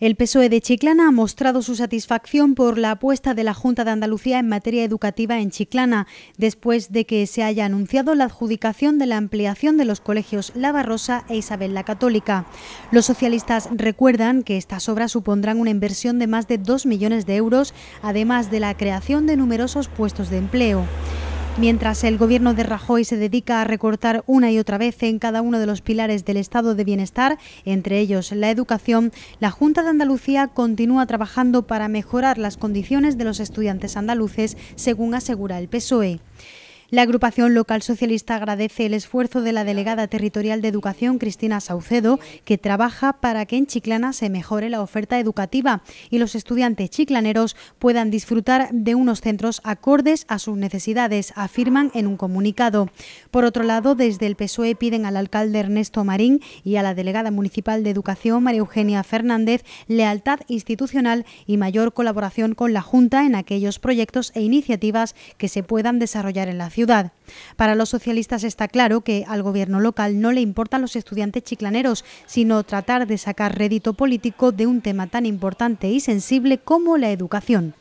El PSOE de Chiclana ha mostrado su satisfacción por la apuesta de la Junta de Andalucía en materia educativa en Chiclana, después de que se haya anunciado la adjudicación de la ampliación de los colegios La Barrosa e Isabel la Católica. Los socialistas recuerdan que estas obras supondrán una inversión de más de 2 millones de euros, además de la creación de numerosos puestos de empleo. Mientras el gobierno de Rajoy se dedica a recortar una y otra vez en cada uno de los pilares del estado de bienestar, entre ellos la educación, la Junta de Andalucía continúa trabajando para mejorar las condiciones de los estudiantes andaluces, según asegura el PSOE. La agrupación local socialista agradece el esfuerzo de la delegada territorial de educación, Cristina Saucedo, que trabaja para que en Chiclana se mejore la oferta educativa y los estudiantes chiclaneros puedan disfrutar de unos centros acordes a sus necesidades, afirman en un comunicado. Por otro lado, desde el PSOE piden al alcalde Ernesto Marín y a la delegada municipal de Educación, María Eugenia Fernández, lealtad institucional y mayor colaboración con la Junta en aquellos proyectos e iniciativas que se puedan desarrollar en la ciudad. Para los socialistas está claro que al gobierno local no le importan los estudiantes chiclaneros, sino tratar de sacar rédito político de un tema tan importante y sensible como la educación.